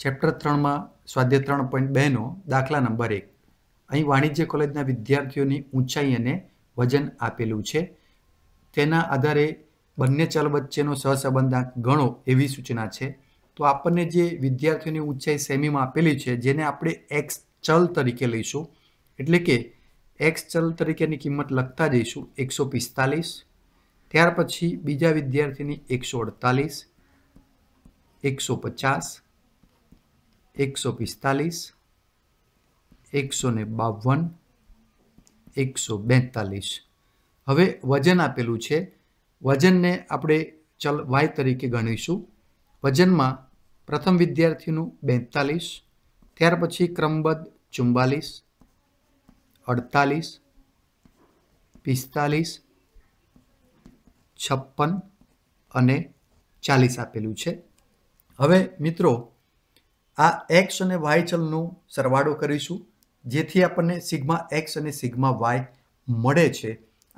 chapter ત્રણમાં સ્વાધ્યાય ત્રણ પોઈન્ટ બેનો દાખલા નંબર એક અહીં વાણિજ્ય કોલેજના વિદ્યાર્થીઓની ઊંચાઈ અને વજન આપેલું છે તેના આધારે બંને ચલ વચ્ચેનો સહસંબંધાંક ગણો એવી સૂચના છે તો આપણને જે વિદ્યાર્થીઓની ઊંચાઈ સેમીમાં આપેલી છે જેને આપણે એક્સ ચલ તરીકે લઈશું એટલે કે એક્સ ચલ તરીકેની કિંમત લખતા જઈશું એકસો પિસ્તાલીસ ત્યાર પછી બીજા વિદ્યાર્થીની એકસો અડતાલીસ એકસો પચાસ એકસો પિસ્તાલીસ એકસો ને બાવન એકસો બેતાલીસ હવે વજન આપેલું છે વજનને આપણે ચલ વાય તરીકે ગણીશું વજનમાં પ્રથમ વિદ્યાર્થીનું બેતાલીસ ત્યાર પછી ક્રમબદ્ધ ચુમ્બાલીસ અડતાલીસ પિસ્તાલીસ છપ્પન અને ચાલીસ આપેલું છે હવે મિત્રો આ એક્સ અને વાય ચલનો સરવાળો કરીશું જેથી આપણને સિગ્મા એક્સ અને સિગ્મા વાય મળે છે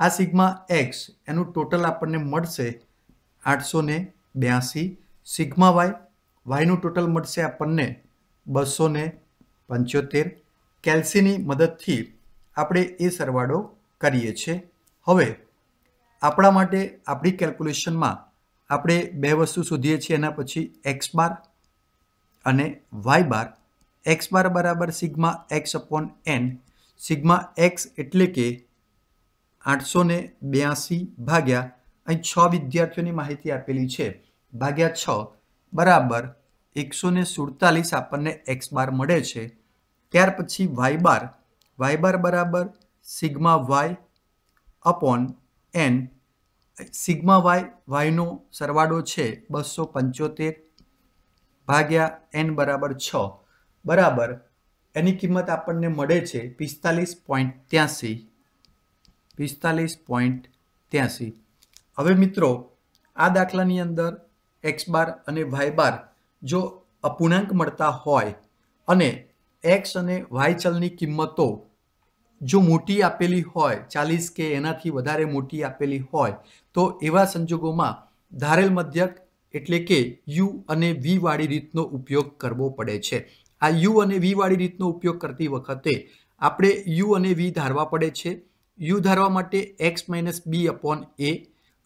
આ સિગ્મા એક્સ એનું ટોટલ આપણને મળશે આઠસો ને બ્યાસી સિગ્મા વાય વાયનું ટોટલ મળશે આપણને બસો ને પંચોતેર કેલ્સીની મદદથી આપણે એ સરવાળો કરીએ છીએ હવે આપણા માટે આપણી કેલ્ક્યુલેશનમાં આપણે બે વસ્તુ શોધીએ છીએ એના પછી એક્સ બાર અને વાય બાર એક્સ બાર બરાબર sigma x upon n sigma x એટલે કે આઠસો ને બ્યાસી ભાગ્યા અહીં છ વિદ્યાર્થીઓની માહિતી આપેલી છે ભાગ્યા છ બરાબર એકસો ને સુડતાલીસ આપણને એક્સ બાર મળે છે ત્યાર પછી વાય બાર વાય બાર બરાબર sigma y upon n sigma y વાયનો સરવાળો છે બસો પંચોતેર ભાગ્યા એન બરાબર છ બરાબર એની કિંમત આપણને મળે છે પિસ્તાલીસ પોઈન્ટ ત્યાંસી પિસ્તાલીસ પોઈન્ટ ત્યાંસી હવે મિત્રો આ દાખલાની અંદર એક્સ બાર અને વાય બાર જો અપૂર્ણાંક મળતા હોય અને એક્સ અને વાય ચલની કિંમતો જો મોટી આપેલી હોય ચાલીસ કે એનાથી વધારે મોટી આપેલી હોય તો એવા સંજોગોમાં ધારેલ મધ્યક એટલે કે યુ અને વી વાળી રીતનો ઉપયોગ કરવો પડે છે આ યુ અને વી વાળી રીતનો ઉપયોગ કરતી વખતે આપણે યુ અને વી ધારવા પડે છે યુ ધારવા માટે x minus b upon a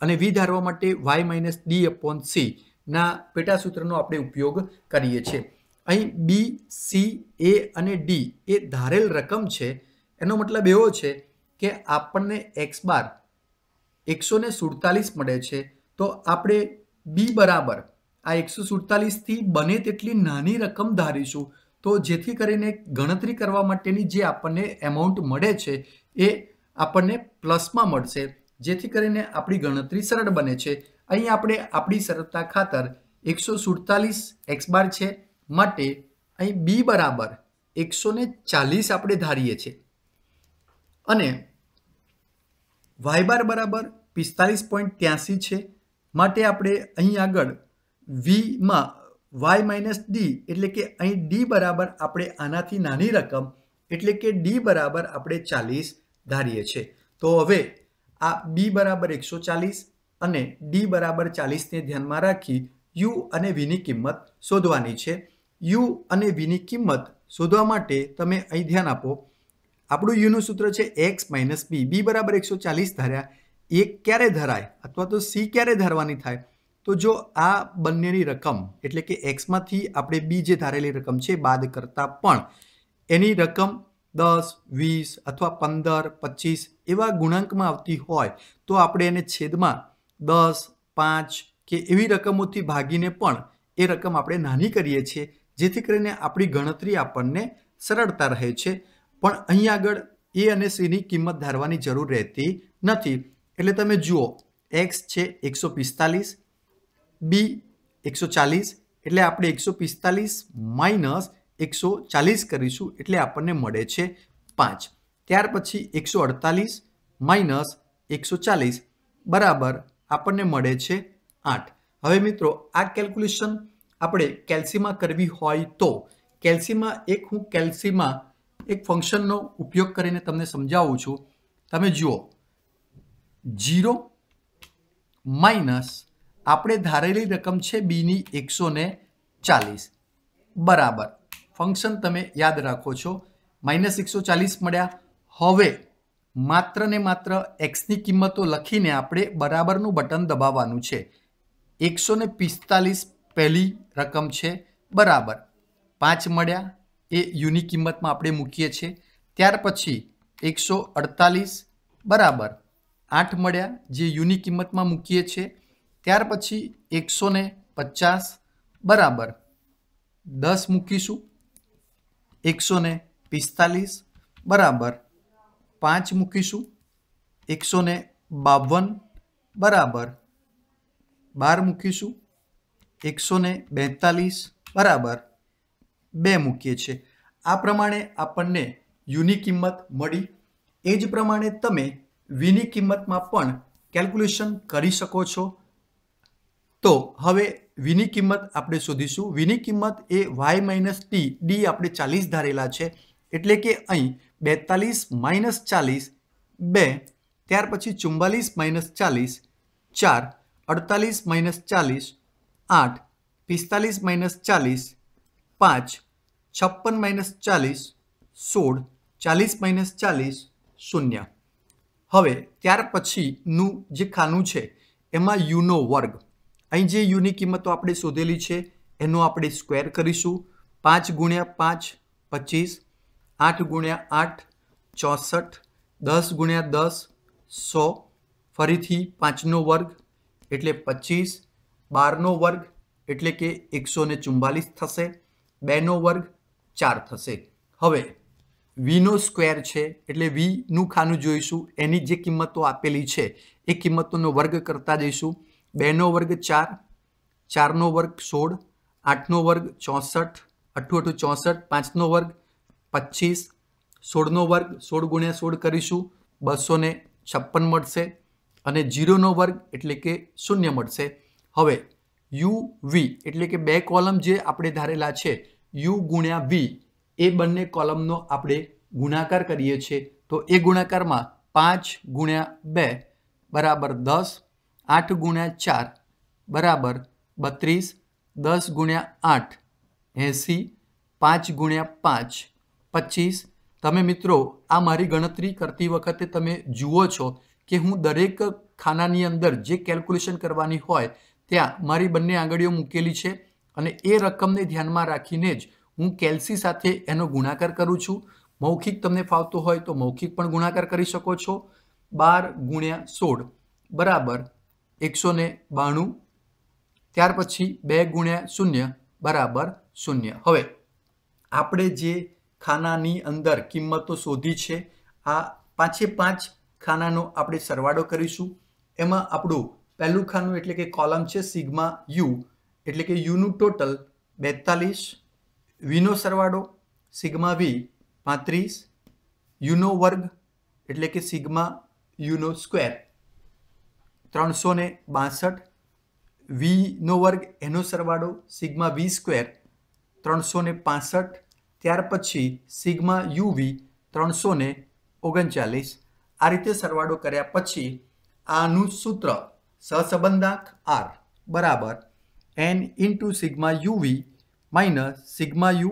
અને વી ધારવા માટે y minus d upon c ના પેટાસૂત્રનો આપણે ઉપયોગ કરીએ છીએ અહીં બી સી એ અને ડી એ ધારેલ રકમ છે એનો મતલબ એવો છે કે આપણને એક્સ બાર એકસો સુડતાલીસ મળે છે તો આપણે બી બરાબર આ એકસો સુડતાલીસથી બને તેટલી નાની રકમ ધારીશું તો જેથી કરીને ગણતરી કરવા માટેની જે આપણને એમાઉન્ટ મળે છે એ આપણને પ્લસમાં મળશે જેથી કરીને આપણી ગણતરી સરળ બને છે અહીં આપણે આપણી સરળતા ખાતર એકસો સુડતાલીસ એક્સ બાર છે માટે અહીં બી બરાબર એકસો ચાલીસ આપણે ધારીએ છીએ અને વાયબાર બરાબર પિસ્તાલીસ પોઈન્ટ ત્યાંસી છે માટે આપણે અહીં આગળ વીમાં વાય માઇનસ ડી એટલે કે અહીં ડી બરાબર આપણે આનાથી નાની રકમ એટલે કે ડી બરાબર આપણે ચાલીસ ધારીએ છીએ તો હવે આ બી બરાબર એકસો ચાલીસ અને ડી બરાબર ચાલીસને ધ્યાનમાં રાખી યુ અને વીની કિંમત શોધવાની છે યુ અને વીની કિંમત શોધવા માટે તમે અહીં ધ્યાન આપો આપણું યુનું સૂત્ર છે એક્સ માઇનસ બી બી બરાબર એકસો ચાલીસ ધાર્યા એક ક્યારે ધરાય અથવા તો સી ક્યારે ધરવાની થાય તો જો આ બંનેની રકમ એટલે કે એક્સમાંથી આપણે બી જે ધારેલી રકમ છે બાદ કરતાં પણ એની રકમ દસ વીસ અથવા પંદર પચીસ એવા ગુણાંકમાં આવતી હોય તો આપણે એને છેદમાં દસ પાંચ કે એવી રકમોથી ભાગીને પણ એ રકમ આપણે નાની કરીએ છીએ જેથી કરીને આપણી ગણતરી આપણને સરળતા રહે છે પણ અહીં આગળ એ અને સીની કિંમત ધારવાની જરૂર રહેતી નથી એટલે તમે જુઓ એક્સ છે એકસો પિસ્તાલીસ બી એકસો ચાલીસ એટલે આપણે એકસો પિસ્તાલીસ માઇનસ એકસો ચાલીસ કરીશું એટલે આપણને મળે છે પાંચ ત્યાર પછી એકસો અડતાલીસ માઇનસ એકસો ચાલીસ બરાબર આપણને મળે છે આઠ હવે મિત્રો આ કેલ્ક્યુલેશન આપણે કેલ્સીમાં કરવી હોય તો કેલ્સીમાં એક હું કેલ્સીમાં એક ફંક્શનનો ઉપયોગ કરીને તમને સમજાવું છું તમે જુઓ જીરો માઇનસ આપણે ધારેલી રકમ છે બીની એકસો ને ચાલીસ બરાબર ફંક્શન તમે યાદ રાખો છો માઇનસ એકસો ચાલીસ મળ્યા હવે માત્ર ને માત્ર એક્સની કિંમતો લખીને આપણે બરાબરનું બટન દબાવવાનું છે એકસો ને પિસ્તાલીસ પહેલી રકમ છે બરાબર પાંચ મળ્યા એ યુની કિંમતમાં આપણે મૂકીએ છીએ ત્યાર પછી એકસો અડતાલીસ બરાબર આઠ મળ્યા જે યુની કિંમતમાં મૂકીએ છીએ ત્યાર પછી એકસો ને પચાસ બરાબર દસ મૂકીશું એકસો ને પિસ્તાલીસ બરાબર પાંચ મૂકીશું એકસો ને બાવન બરાબર બાર મૂકીશું એકસો ને બેતાલીસ બરાબર બે મૂકીએ છીએ આ પ્રમાણે આપણને યુની કિંમત મળી એ જ પ્રમાણે તમે વીની કિંમતમાં પણ કેલ્ક્યુલેશન કરી શકો છો તો હવે વીની કિંમત આપણે શોધીશું વીની કિંમત એ વાય માઇનસ ટી ડી આપણે ચાલીસ ધારેલા છે એટલે કે અહીં બેતાલીસ માઇનસ ચાલીસ બે ત્યાર પછી ચુમ્બાલીસ માઇનસ ચાલીસ ચાર અડતાલીસ માઇનસ ચાલીસ આઠ પિસ્તાલીસ માઇનસ ચાલીસ પાંચ છપ્પન માઇનસ ચાલીસ સોળ ચાલીસ માઇનસ ચાલીસ શૂન્ય હવે ત્યાર પછીનું જે ખાનું છે એમાં યુનો વર્ગ અહીં જે યુની કિંમતો આપણે શોધેલી છે એનો આપણે સ્ક્વેર કરીશું પાંચ ગુણ્યા પાંચ પચીસ આઠ ગુણ્યા આઠ ચોસઠ દસ ગુણ્યા દસ સો ફરીથી પાંચનો વર્ગ એટલે પચીસ બારનો વર્ગ એટલે કે એકસો ને ચુમ્બાલીસ થશે બેનો વર્ગ ચાર થશે હવે વીનો સ્ક્વેર છે એટલે વીનું ખાનું જોઈશું એની જે કિંમતો આપેલી છે એ કિંમતોનો વર્ગ કરતા જઈશું બેનો વર્ગ ચાર ચારનો વર્ગ સોળ આઠનો વર્ગ ચોસઠ અઠ્ઠું અઠ્ઠું ચોસઠ પાંચનો વર્ગ પચીસ સોળનો વર્ગ સોળ ગુણ્યા સોળ કરીશું બસો ને છપ્પન મળશે અને જીરોનો વર્ગ એટલે કે શૂન્ય મળશે હવે યુ વી એટલે કે બે કોલમ જે આપણે ધારેલા છે યુ ગુણ્યા વી એ બંને કોલમનો આપણે ગુણાકાર કરીએ છીએ તો એ ગુણાકારમાં પાંચ ગુણ્યા બે બરાબર દસ આઠ ગુણ્યા ચાર બરાબર બત્રીસ દસ ગુણ્યા આઠ એંસી પાંચ ગુણ્યા પાંચ પચીસ તમે મિત્રો આ મારી ગણતરી કરતી વખતે તમે જુઓ છો કે હું દરેક ખાનાની અંદર જે કેલ્ક્યુલેશન કરવાની હોય ત્યાં મારી બંને આંગળીઓ મૂકેલી છે અને એ રકમને ધ્યાનમાં રાખીને જ હું કેલ્સી સાથે એનો ગુણાકાર કરું છું મૌખિક તમને ફાવતું હોય તો મૌખિક પણ ગુણાકાર કરી શકો છો બાર ગુણ્યા સોળ બરાબર એકસો ને બાણું ત્યાર પછી બે ગુણ્યા શૂન્ય બરાબર શૂન્ય હવે આપણે જે ખાનાની અંદર કિંમતો શોધી છે આ પાંચે પાંચ ખાનાનો આપણે સરવાળો કરીશું એમાં આપણું પહેલું ખાનું એટલે કે કોલમ છે સિગ્મા યુ એટલે કે યુનું ટોટલ બેતાલીસ વીનો સરવાળો સિગ્મા વી પાંત્રીસ યુનો વર્ગ એટલે કે સિગ્મા યુનો સ્ક્વેર ત્રણસો ને બાસઠ વીનો વર્ગ એનો સરવાળો સિગ્મા વી સ્ક્વેર ત્રણસો ને પાસઠ ત્યાર પછી સિગ્મા યુ વી ત્રણસો ને ઓગણચાલીસ આ રીતે સરવાળો કર્યા પછી આનું સૂત્ર સહસંબંધાંક આર બરાબર n into sigma u v minus sigma u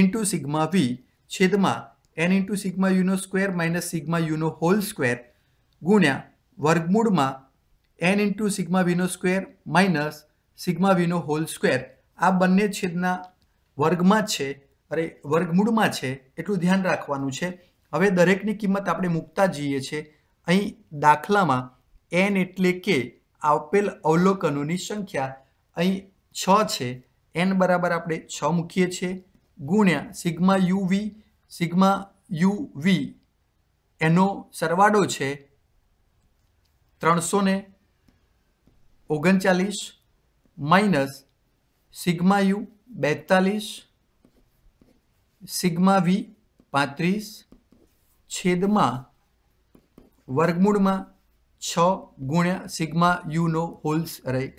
into sigma v છેદમાં એન ઇન્ટુ સિગ્મા યુનો સ્ક્વેર માઇનસ સિગ્મા યુનો હોલ સ્ક્વેર ગુણ્યા વર્ગમૂળમાં એન ઇન્ટુ સિગ્મા વીનો સ્ક્વેર માઇનસ સિગ્મા વીનો હોલ સ્ક્વેર આ બંને છેદના વર્ગમાં છે અરે વર્ગમૂળમાં છે એટલું ધ્યાન રાખવાનું છે હવે દરેકની કિંમત આપણે મૂકતા જઈએ છીએ અહીં દાખલામાં એન એટલે કે આપેલ અવલોકનોની સંખ્યા અહીં છ છે એન બરાબર આપણે છ મૂકીએ છીએ ગુણ્યા sigma u v sigma u v એનો સરવાળો છે ત્રણસો ને ઓગણચાલીસ માઇનસ સિગ્મા યુ બેતાલીસ સિગ્મા વી પાંત્રીસ છેદમાં વર્ગમૂળમાં છ ગુણ્યા સિગ્મા યુનો હોલ્સ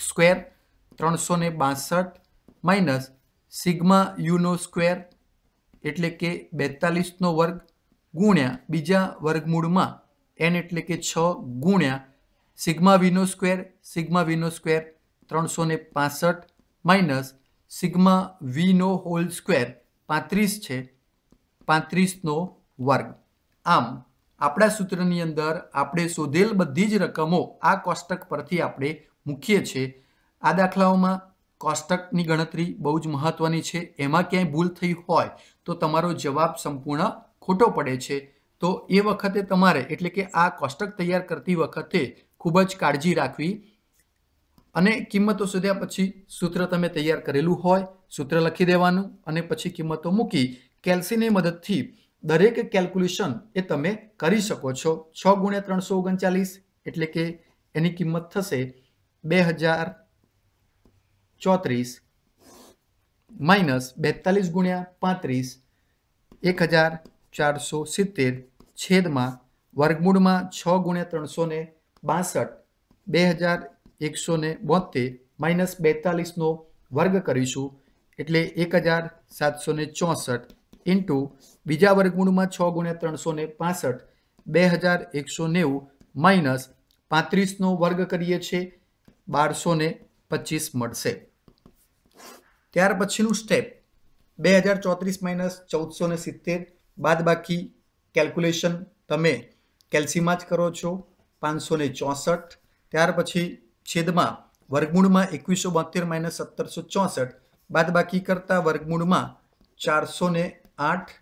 સ્ક્વેર ત્રણસો ને બાસઠ માઇનસ સિગ્મા યુનો સ્ક્વેર એટલે કે બેતાલીસનો વર્ગ ગુણ્યા બીજા વર્ગમૂળમાં એન એટલે કે છ ગુણ્યા સિગ્મા વીનો સ્ક્વેર સિગ્મા વીનો સ્ક્વેર ત્રણસો ને પાસઠ માઇનસ સિગ્મા વીનો હોલ સ્ક્વેર પાંત્રીસ છે પાંત્રીસનો વર્ગ આમ આપણા સૂત્રની અંદર આપણે શોધેલ બધી જ રકમો આ કોષ્ટક પરથી આપણે મૂકીએ છીએ આ દાખલાઓમાં કોષ્ટકની ગણતરી બહુ જ મહત્ત્વની છે એમાં ક્યાંય ભૂલ થઈ હોય તો તમારો જવાબ સંપૂર્ણ ખોટો પડે છે તો એ વખતે તમારે એટલે કે આ કોષ્ટક તૈયાર કરતી વખતે ખૂબ જ કાળજી રાખવી અને કિંમતો શોધ્યા પછી સૂત્ર તમે તૈયાર કરેલું હોય સૂત્ર લખી દેવાનું અને પછી કિંમતો મૂકી કેલ્સીની મદદથી દરેક કેલ્ક્યુલેશન એ તમે કરી શકો છો છ ગુણ્યા ત્રણસો ઓગણચાલીસ એટલે કે એની કિંમત થશે બે હજાર ચોત્રીસ માઇનસ બેતાલીસ ગુણ્યા પાંત્રીસ એક હજાર ચારસો સિત્તેર છેદમાં વર્ગમૂળમાં છ ગુણ્યા ત્રણસો ને બાસઠ બે હજાર એકસો ને બોતેર માઇનસ બેતાલીસનો વર્ગ કરીશું એટલે એક હજાર સાતસો ને ચોસઠ ઇન્ટુ બીજા વર્ગમૂળમાં છ ગુણ્યા ત્રણસો ને પાસઠ બે હજાર એકસો નેવું માઇનસ પાંત્રીસનો વર્ગ કરીએ છીએ બારસો ને પચીસ મળશે ત્યાર પછીનું સ્ટેપ બે હજાર ચોત્રીસ માઇનસ ચૌદસો ને સિત્તેર બાદ બાકી કેલ્ક્યુલેશન તમે કેલ્સીમાં જ કરો છો પાંચસો ને ચોસઠ ત્યાર પછી છેદમાં વર્ગમૂળમાં એકવીસો બોતેર માઇનસ સત્તરસો ચોસઠ બાદ બાકી કરતા વર્ગમૂળમાં ચારસો ને આઠ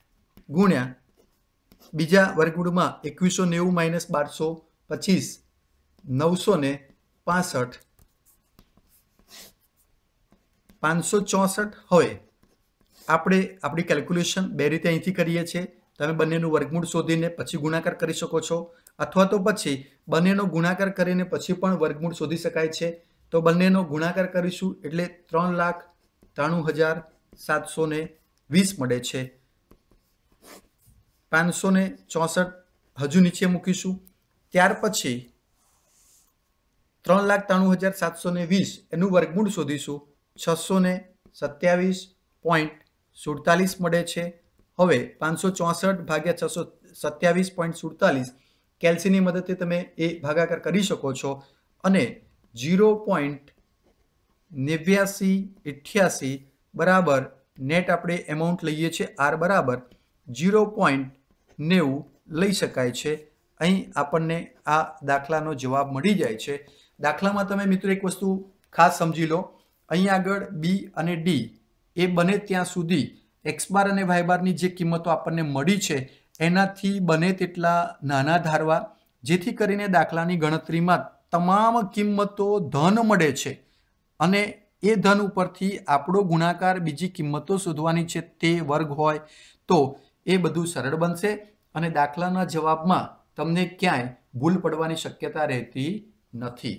ગુણ્યા બીજા વર્ગમૂળમાં એકવીસો નેવું માઇનસ બારસો પચીસ નવસો ને પાસઠ પાંચસો ચોસઠ હવે આપણે આપણી કેલ્ક્યુલેશન બે રીતે અહીંથી કરીએ છીએ તમે બંનેનું વર્ગમૂળ શોધીને પછી ગુણાકાર કરી શકો છો અથવા તો પછી બંનેનો ગુણાકાર કરીને પછી પણ વર્ગમૂળ શોધી શકાય છે તો બંનેનો ગુણાકાર કરીશું એટલે ત્રણ લાખ ત્રાણું હજાર સાતસો ને વીસ મળે છે પાંચસો ને ચોસઠ હજુ નીચે મૂકીશું ત્યાર પછી ત્રણ લાખ ત્રાણું હજાર સાતસો ને વીસ એનું વર્ગમૂળ શોધીશું છસો ને સત્યાવીસ પોઈન્ટ સુડતાલીસ મળે છે હવે પાંચસો ચોસઠ ભાગ્યા છસો સત્યાવીસ પોઈન્ટ સુડતાલીસ કેલ્સીની મદદથી તમે એ ભાગાકાર કરી શકો છો અને ઝીરો પોઈન્ટ નેવ્યાસી અઠ્યાસી બરાબર નેટ આપણે એમાઉન્ટ લઈએ છીએ આર બરાબર જીરો પોઈન્ટ નેવું લઈ શકાય છે અહીં આપણને આ દાખલાનો જવાબ મળી જાય છે દાખલામાં તમે મિત્રો એક વસ્તુ ખાસ સમજી લો અહીં આગળ બી અને ડી એ બને ત્યાં સુધી એક્સ બાર અને વાય બારની જે કિંમતો આપણને મળી છે એનાથી બને તેટલા નાના ધારવા જેથી કરીને દાખલાની ગણતરીમાં તમામ કિંમતો ધન મળે છે અને એ ધન ઉપરથી આપણો ગુણાકાર બીજી કિંમતો શોધવાની છે તે વર્ગ હોય તો એ બધું સરળ બનશે અને દાખલાના જવાબમાં તમને ક્યાંય ભૂલ પડવાની શક્યતા રહેતી નથી